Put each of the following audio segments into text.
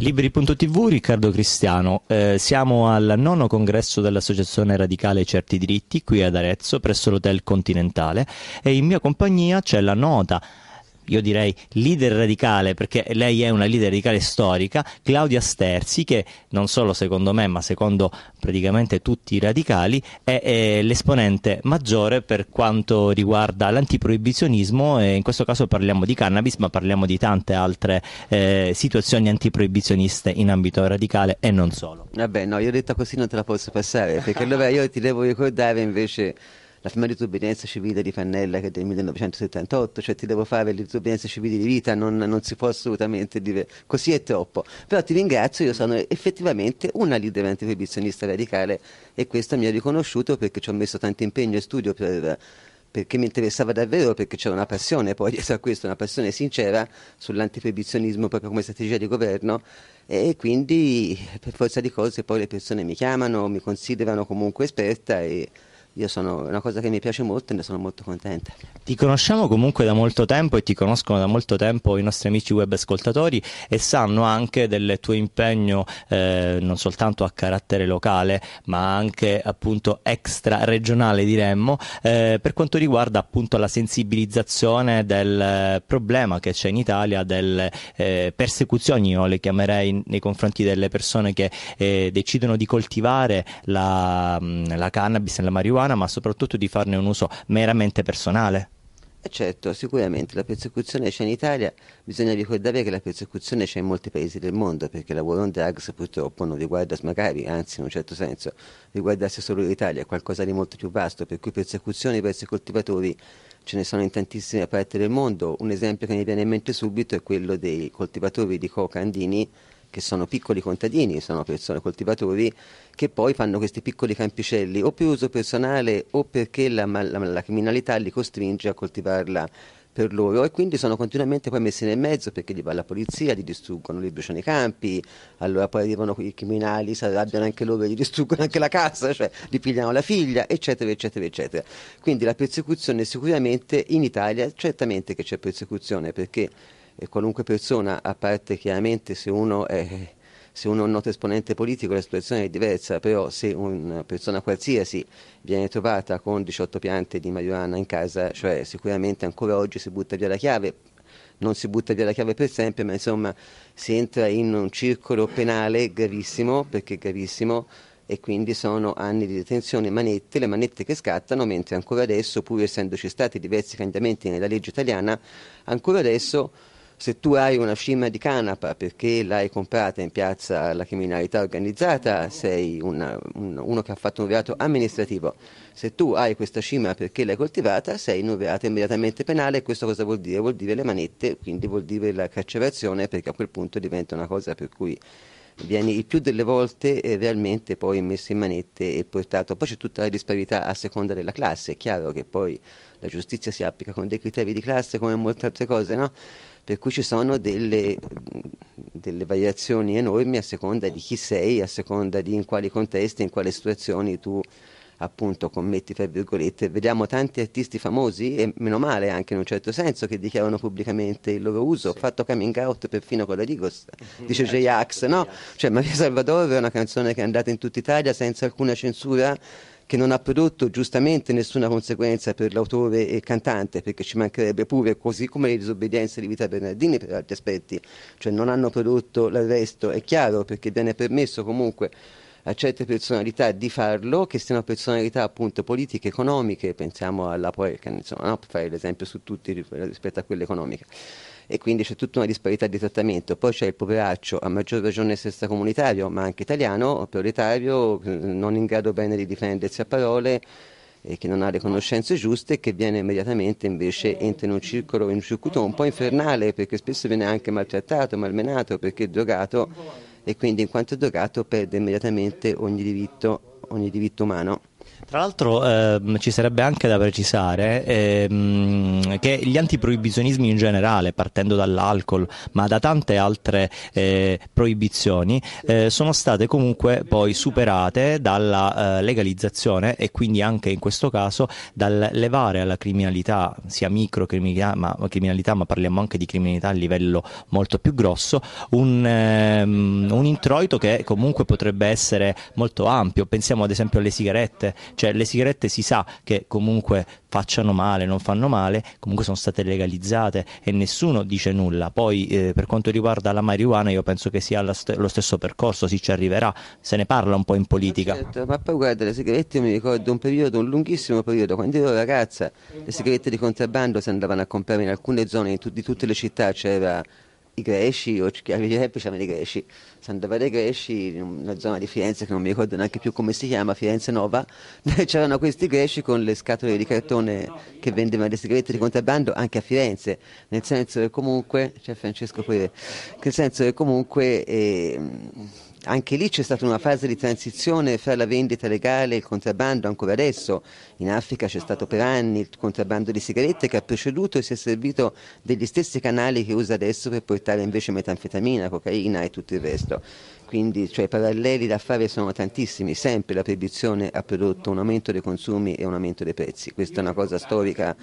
Libri.tv, Riccardo Cristiano, eh, siamo al nono congresso dell'Associazione Radicale Certi Diritti qui ad Arezzo presso l'Hotel Continentale e in mia compagnia c'è la nota io direi leader radicale, perché lei è una leader radicale storica, Claudia Sterzi, che non solo secondo me, ma secondo praticamente tutti i radicali, è, è l'esponente maggiore per quanto riguarda l'antiproibizionismo e in questo caso parliamo di cannabis, ma parliamo di tante altre eh, situazioni antiproibizioniste in ambito radicale e non solo. Vabbè, no, io ho detto così non te la posso passare, perché allora io ti devo ricordare invece la prima disobbedienza civile di Fannella che è del 1978, cioè ti devo fare le disobbedienze civili di vita, non, non si può assolutamente dire così è troppo. Però ti ringrazio, io sono effettivamente una leader antiproibizionista radicale e questo mi ha riconosciuto perché ci ho messo tanto impegno e studio per perché mi interessava davvero, perché c'era una passione poi dietro a questo, una passione sincera sull'antiproibizionismo proprio come strategia di governo e quindi per forza di cose poi le persone mi chiamano, mi considerano comunque esperta e io sono una cosa che mi piace molto e ne sono molto contenta. Ti conosciamo comunque da molto tempo e ti conoscono da molto tempo i nostri amici web ascoltatori e sanno anche del tuo impegno eh, non soltanto a carattere locale ma anche appunto extra regionale diremmo eh, per quanto riguarda appunto la sensibilizzazione del eh, problema che c'è in Italia delle eh, persecuzioni io le chiamerei nei confronti delle persone che eh, decidono di coltivare la, mm, la cannabis e la marijuana umana, ma soprattutto di farne un uso meramente personale. Eh certo, sicuramente la persecuzione c'è in Italia, bisogna ricordare che la persecuzione c'è in molti paesi del mondo, perché la war on drugs purtroppo non riguarda magari, anzi in un certo senso, riguardasse solo l'Italia, è qualcosa di molto più vasto, per cui persecuzioni verso i coltivatori ce ne sono in tantissime parti del mondo. Un esempio che mi viene in mente subito è quello dei coltivatori di coca andini che sono piccoli contadini, sono persone coltivatori che poi fanno questi piccoli campicelli o per uso personale o perché la, la, la criminalità li costringe a coltivarla per loro e quindi sono continuamente poi messi nel mezzo perché gli va la polizia, li distruggono, li bruciano i campi, allora poi arrivano i criminali, si arrabbiano anche loro e gli distruggono anche la casa, cioè gli pigliano la figlia, eccetera, eccetera, eccetera. Quindi la persecuzione sicuramente in Italia, certamente che c'è persecuzione perché qualunque persona, a parte chiaramente se uno è se uno è un noto esponente politico la situazione è diversa, però se una persona qualsiasi viene trovata con 18 piante di marijuana in casa, cioè sicuramente ancora oggi si butta via la chiave, non si butta via la chiave per sempre, ma insomma si entra in un circolo penale gravissimo, perché è gravissimo, e quindi sono anni di detenzione, manette, le manette che scattano, mentre ancora adesso, pur essendoci stati diversi cambiamenti nella legge italiana, ancora adesso se tu hai una scimmia di canapa perché l'hai comprata in piazza alla criminalità organizzata, sei una, un, uno che ha fatto un reato amministrativo. Se tu hai questa scimmia perché l'hai coltivata, sei in un reato immediatamente penale. Questo cosa vuol dire? Vuol dire le manette, quindi vuol dire la carcerazione, perché a quel punto diventa una cosa per cui vieni il più delle volte eh, realmente poi messo in manette e portato. Poi c'è tutta la disparità a seconda della classe, è chiaro che poi la giustizia si applica con dei criteri di classe come molte altre cose, no? per cui ci sono delle, delle variazioni enormi a seconda di chi sei, a seconda di in quali contesti, in quali situazioni tu appunto commetti tra virgolette vediamo tanti artisti famosi e meno male anche in un certo senso che dichiarano pubblicamente il loro uso ho fatto coming out perfino con la Digos, dice J-Ax no? Certo. cioè Maria Salvador è una canzone che è andata in tutta Italia senza alcuna censura che non ha prodotto giustamente nessuna conseguenza per l'autore e il cantante, perché ci mancherebbe pure, così come le disobbedienze di Vita Bernardini per altri aspetti, cioè non hanno prodotto l'arresto, è chiaro, perché viene permesso comunque a certe personalità di farlo, che siano personalità appunto politiche, economiche, pensiamo alla Poelcan, insomma, no? per fare l'esempio su tutti rispetto a quelle economiche e quindi c'è tutta una disparità di trattamento. Poi c'è il poveraccio, a maggior ragione se comunitario, ma anche italiano, prioritario, non in grado bene di difendersi a parole e che non ha le conoscenze giuste che viene immediatamente invece entra in un circolo, in un circuito un po' infernale perché spesso viene anche maltrattato, malmenato perché è drogato e quindi in quanto è drogato perde immediatamente ogni diritto, ogni diritto umano. Tra l'altro ehm, ci sarebbe anche da precisare ehm, che gli antiproibizionismi in generale, partendo dall'alcol, ma da tante altre eh, proibizioni, eh, sono state comunque poi superate dalla eh, legalizzazione e quindi anche in questo caso dal levare alla criminalità, sia microcriminalità, ma, criminalità, ma parliamo anche di criminalità a livello molto più grosso, un, ehm, un introito che comunque potrebbe essere molto ampio. Pensiamo ad esempio alle sigarette cioè le sigarette si sa che comunque facciano male, non fanno male, comunque sono state legalizzate e nessuno dice nulla. Poi eh, per quanto riguarda la marijuana io penso che sia st- lo stesso percorso, si ci arriverà, se ne parla un po' in politica. Ma, certo, ma poi guarda, le sigarette mi ricordo un periodo, un lunghissimo periodo, quando ero ragazza le sigarette di contrabbando si andavano a comprare in alcune zone di, tut- di tutte le città, c'era cioè i greci, o a Giuseppe c'erano i greci, Sant'Avea dei Greci, in una zona di Firenze che non mi ricordo neanche più come si chiama, Firenze Nova, c'erano questi greci con le scatole di cartone che vendevano le sigarette di contrabbando anche a Firenze, nel senso che comunque, c'è cioè Francesco pure, nel senso che comunque... Eh, anche lì c'è stata una fase di transizione fra la vendita legale e il contrabbando ancora adesso. In Africa c'è stato per anni il contrabbando di sigarette che ha preceduto e si è servito degli stessi canali che usa adesso per portare invece metanfetamina, cocaina e tutto il resto. Quindi cioè, i paralleli da fare sono tantissimi, sempre la proibizione ha prodotto un aumento dei consumi e un aumento dei prezzi, questa è una cosa storica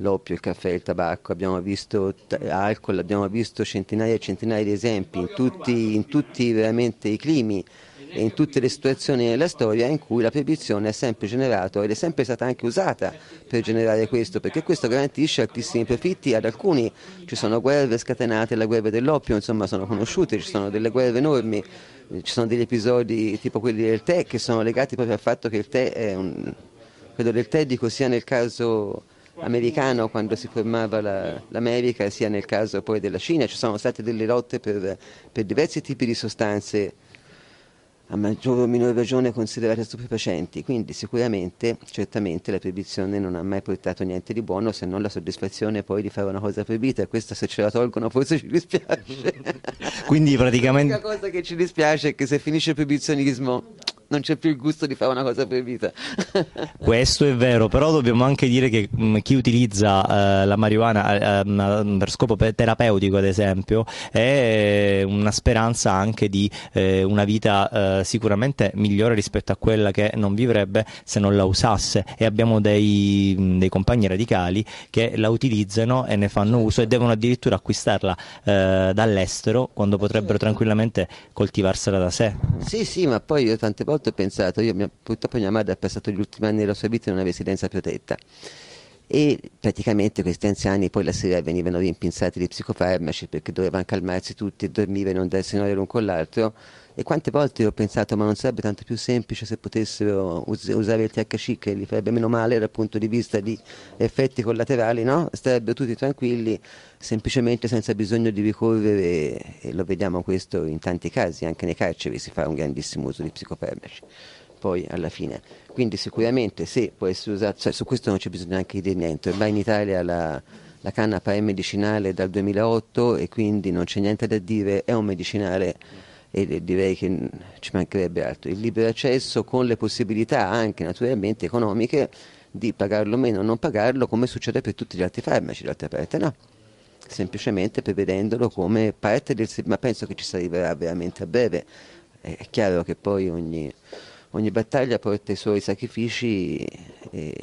l'oppio, il caffè, il tabacco, abbiamo visto alcol, abbiamo visto centinaia e centinaia di esempi in tutti, in tutti veramente i climi e in tutte le situazioni della storia in cui la proibizione ha sempre generato ed è sempre stata anche usata per generare questo, perché questo garantisce altissimi profitti ad alcuni. Ci sono guerre scatenate, la guerra dell'oppio, insomma, sono conosciute, ci sono delle guerre enormi, ci sono degli episodi tipo quelli del tè che sono legati proprio al fatto che il tè è un... quello del tè dico sia nel caso americano quando si formava la, l'America sia nel caso poi della Cina, ci sono state delle lotte per, per diversi tipi di sostanze a maggior o minor ragione considerate stupefacenti, quindi sicuramente, certamente la proibizione non ha mai portato niente di buono se non la soddisfazione poi di fare una cosa proibita e questa se ce la tolgono forse ci dispiace. quindi praticamente... L'unica cosa che ci dispiace è che se finisce il proibizionismo non c'è più il gusto di fare una cosa proibita. Questo è vero, però dobbiamo anche dire che mh, mm, chi utilizza eh, la marijuana eh, ehm, ehm, per scopo terapeutico, ad esempio, è una speranza anche di eh, una vita eh, sicuramente migliore rispetto a quella che non vivrebbe se non la usasse e abbiamo dei, mm, dei compagni radicali che la utilizzano e ne fanno uso e devono addirittura acquistarla eh, dall'estero quando potrebbero tranquillamente coltivarsela da sé. Sì, sì, ma poi io tante volte volte ho pensato, io, mia, purtroppo mia madre ha passato gli ultimi anni della sua vita in una residenza protetta e praticamente questi anziani poi la sera venivano rimpinzati di psicofarmaci perché dovevano calmarsi tutti e dormivano e non darsi noia l'un con l'altro e quante volte ho pensato, ma non sarebbe tanto più semplice se potessero us- usare il THC che li farebbe meno male dal punto di vista di effetti collaterali, no? Starebbero tutti tranquilli, semplicemente senza bisogno di ricorrere, e lo vediamo questo in tanti casi, anche nei carceri si fa un grandissimo uso di psicofarmaci poi alla fine. Quindi sicuramente se può essere usato, cioè su questo non c'è bisogno neanche di dire niente, ormai in Italia la, la canapa è medicinale dal 2008 e quindi non c'è niente da dire, è un medicinale e direi che ci mancherebbe altro, il libero accesso con le possibilità anche naturalmente economiche di pagarlo o meno non pagarlo come succede per tutti gli altri farmaci, d'altra parte no, semplicemente prevedendolo come parte del servizio, ma penso che ci si arriverà veramente a breve, è chiaro che poi ogni, ogni battaglia porta i suoi sacrifici. E...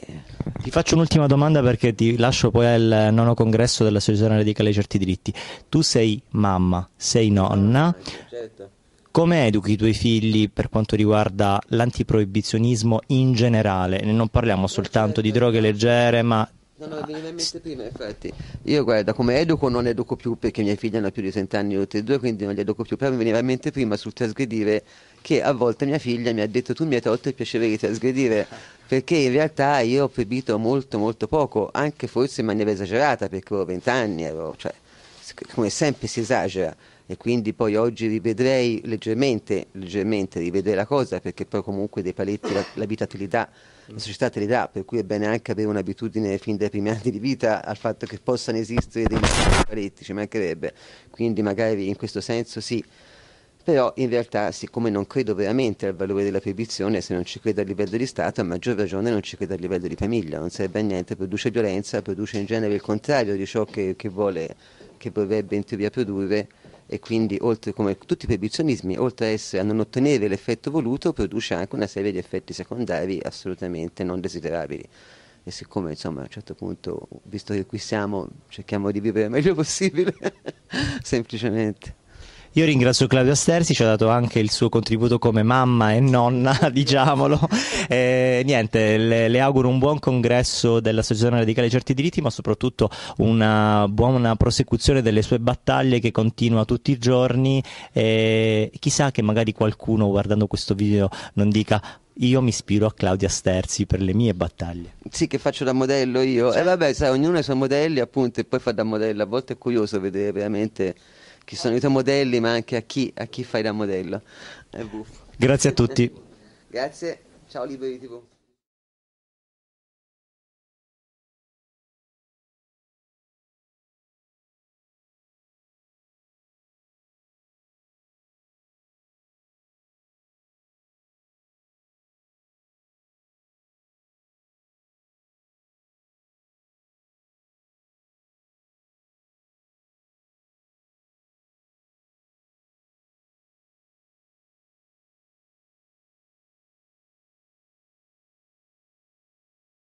Ti faccio un'ultima domanda perché ti lascio poi al nono congresso dell'Associazione Radicale dei Certi Diritti. Tu sei mamma, sei nonna. Certo. Come educhi i tuoi figli per quanto riguarda l'antiproibizionismo in generale? Non parliamo soltanto di droghe leggere, ma No, no, mi in mente prima, infatti. Io guarda, come educo non educo più perché i miei figli hanno più di 30 anni tutti e due, quindi non li educo più, però mi veniva in mente prima sul trasgredire che a volte mia figlia mi ha detto tu mi hai tolto il piacere di trasgredire, perché in realtà io ho proibito molto molto poco, anche forse in maniera esagerata, perché avevo 20 anni, avevo, cioè, come sempre si esagera e quindi poi oggi rivedrei leggermente, leggermente rivedrei la cosa perché poi comunque dei paletti l'abità te li dà, la società te li dà, per cui è bene anche avere un'abitudine fin dai primi anni di vita al fatto che possano esistere dei paletti, ci mancherebbe, quindi magari in questo senso sì. Però in realtà, siccome non credo veramente al valore della proibizione, se non ci credo a livello di Stato, a maggior ragione non ci credo a livello di famiglia, non serve a niente, produce violenza, produce in genere il contrario di ciò che, che vuole, che vorrebbe in teoria produrre e quindi oltre come tutti i proibizionismi, oltre a, essere, a non ottenere l'effetto voluto, produce anche una serie di effetti secondari assolutamente non desiderabili. E siccome insomma a un certo punto, visto che qui siamo, cerchiamo di vivere il meglio possibile, semplicemente. Io ringrazio Claudia Sterzi, ci ha dato anche il suo contributo come mamma e nonna, diciamolo. E, niente, le, le, auguro un buon congresso dell'Associazione Radicale Certi Diritti, ma soprattutto una buona prosecuzione delle sue battaglie che continua tutti i giorni. E chissà che magari qualcuno guardando questo video non dica io mi ispiro a Claudia Sterzi per le mie battaglie. Sì, che faccio da modello io. Cioè. E eh vabbè, sai, ognuno ha i suoi modelli, appunto, e poi fa da modello. A volte è curioso vedere veramente chi sono i tuoi modelli, ma anche a chi, a chi fai da modello. Grazie a tutti. Grazie, ciao Liberi TV.